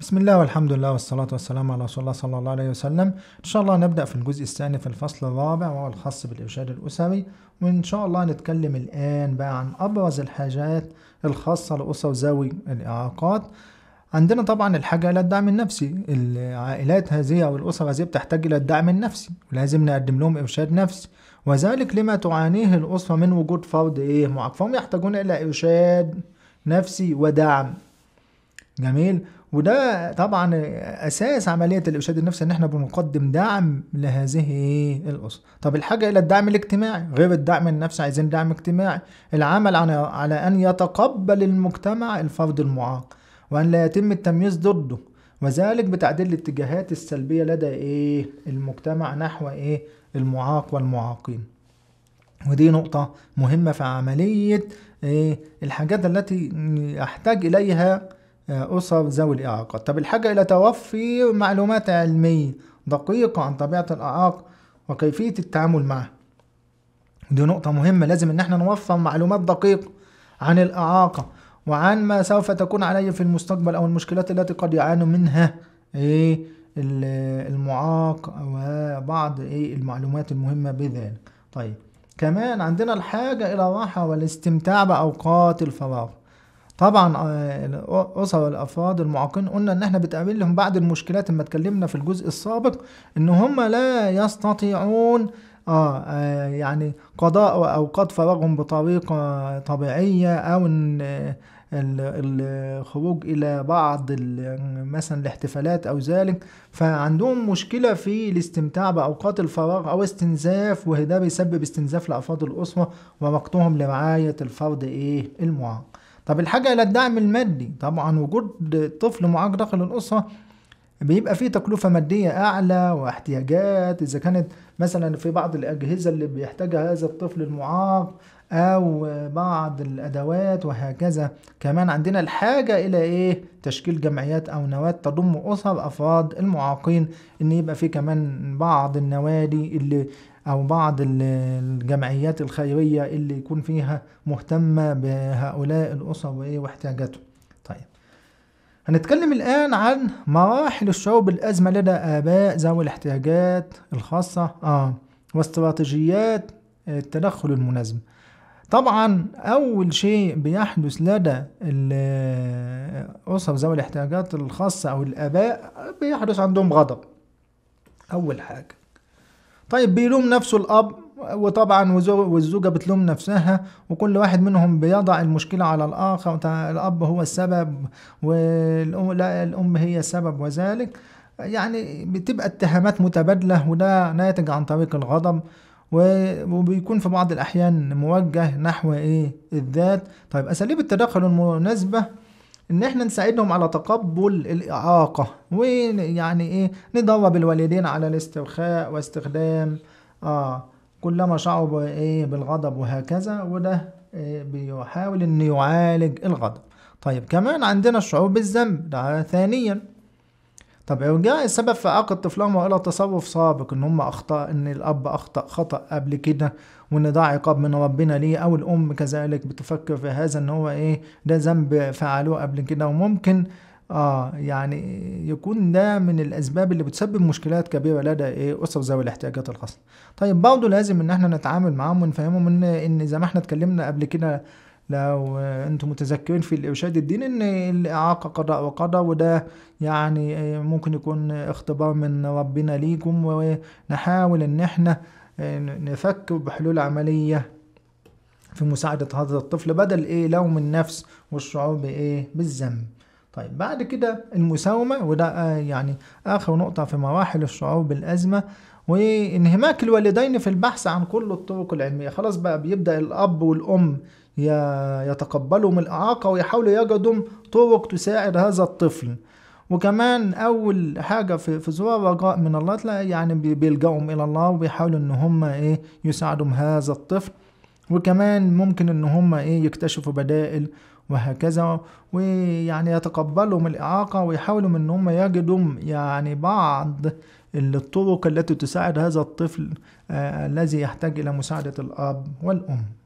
بسم الله والحمد لله والصلاة والسلام على رسول الله صلى الله عليه وسلم إن شاء الله نبدأ في الجزء الثاني في الفصل الرابع وهو الخاص بالإرشاد الأسري وإن شاء الله نتكلم الآن بقى عن أبرز الحاجات الخاصة لأسر ذوي الإعاقات عندنا طبعا الحاجة إلى الدعم النفسي العائلات هذه أو الأسر هذه بتحتاج إلى الدعم النفسي ولازم نقدم لهم إرشاد نفسي وذلك لما تعانيه الأسرة من وجود فرد إيه معاق فهم يحتاجون إلى إرشاد نفسي ودعم جميل وده طبعا اساس عمليه الارشاد النفسي ان احنا بنقدم دعم لهذه الاسره طب الحاجه الى الدعم الاجتماعي غير الدعم النفسي عايزين دعم اجتماعي العمل على على ان يتقبل المجتمع الفرد المعاق وان لا يتم التمييز ضده وذلك بتعديل الاتجاهات السلبيه لدى ايه المجتمع نحو ايه المعاق والمعاقين ودي نقطه مهمه في عمليه ايه الحاجات التي يحتاج اليها أسر آه، ذوي الإعاقة طب الحاجة إلى توفي معلومات علمية دقيقة عن طبيعة الإعاقة وكيفية التعامل معها دي نقطة مهمة لازم إن احنا نوفر معلومات دقيقة عن الإعاقة وعن ما سوف تكون عليه في المستقبل أو المشكلات التي قد يعانوا منها إيه المعاق وبعض إيه المعلومات المهمة بذلك طيب كمان عندنا الحاجة إلى الراحة والاستمتاع بأوقات الفراغ طبعا آه، الاسر والافراد المعاقين قلنا ان احنا بتقابلهم بعض المشكلات لما اتكلمنا في الجزء السابق ان هم لا يستطيعون آه, آه، يعني قضاء اوقات فراغهم بطريقه طبيعيه او ان آه، الخروج الى بعض مثلا الاحتفالات او ذلك فعندهم مشكله في الاستمتاع باوقات الفراغ او استنزاف وده بيسبب استنزاف لافراد الاسره ووقتهم لرعايه الفرد ايه المعاق طب الحاجة إلى الدعم المادي طبعا وجود طفل معاق داخل الأسرة بيبقى فيه تكلفة مادية أعلى واحتياجات إذا كانت مثلا في بعض الأجهزة اللي بيحتاجها هذا الطفل المعاق أو بعض الأدوات وهكذا كمان عندنا الحاجة إلى إيه تشكيل جمعيات أو نواة تضم أسر أفراد المعاقين إن يبقى فيه كمان بعض النوادي اللي او بعض الجمعيات الخيريه اللي يكون فيها مهتمه بهؤلاء الاسر وايه واحتياجاتهم طيب هنتكلم الان عن مراحل الشعوب الازمه لدى اباء ذوي الاحتياجات الخاصه اه واستراتيجيات التدخل المناسب طبعا اول شيء بيحدث لدى الاسر ذوي الاحتياجات الخاصه او الاباء بيحدث عندهم غضب اول حاجه طيب بيلوم نفسه الاب وطبعا والزوجة بتلوم نفسها وكل واحد منهم بيضع المشكلة على الآخر الأب هو السبب والأم لا الأم هي السبب وذلك يعني بتبقى اتهامات متبادلة وده ناتج عن طريق الغضب وبيكون في بعض الأحيان موجه نحو إيه الذات طيب أساليب التدخل المناسبة ان احنا نساعدهم على تقبل الاعاقه ويعني ايه ندرب الوالدين على الاسترخاء واستخدام اه كلما شعروا ايه بالغضب وهكذا وده إيه بيحاول انه يعالج الغضب طيب كمان عندنا الشعور بالذنب ده ثانيا طب إن إيه، جاء السبب اعاقه طفلهما إلى تصرف سابق إن هم أخطأ إن الأب أخطأ خطأ قبل كده وإن ده عقاب من ربنا ليه أو الأم كذلك بتفكر في هذا إن هو إيه ده ذنب فعلوه قبل كده وممكن اه يعني يكون ده من الاسباب اللي بتسبب مشكلات كبيره لدى ايه اسر ذوي الاحتياجات الخاصه طيب برضه لازم ان احنا نتعامل معاهم ونفهمهم ان ان زي ما احنا اتكلمنا قبل كده لو انتم متذكرين في الارشاد الديني ان الاعاقه قضاء وقضاء وده يعني ممكن يكون اختبار من ربنا ليكم ونحاول ان احنا نفكر بحلول عمليه في مساعده هذا الطفل بدل ايه لوم النفس والشعور بايه بالذنب طيب بعد كده المساومه وده يعني اخر نقطه في مراحل الشعور بالازمه وانهماك الوالدين في البحث عن كل الطرق العلميه خلاص بقى بيبدا الاب والام يتقبلهم الإعاقة ويحاولوا يجدوا طرق تساعد هذا الطفل وكمان أول حاجة في في زوار رجاء من الله تلاقي يعني بيلجأهم إلى الله وبيحاولوا إن هم إيه يساعدوا هذا الطفل وكمان ممكن إن هم إيه يكتشفوا بدائل وهكذا ويعني يتقبلوا من الإعاقة ويحاولوا إن هم يجدوا يعني بعض الطرق التي تساعد هذا الطفل آه، الذي يحتاج إلى مساعدة الأب والأم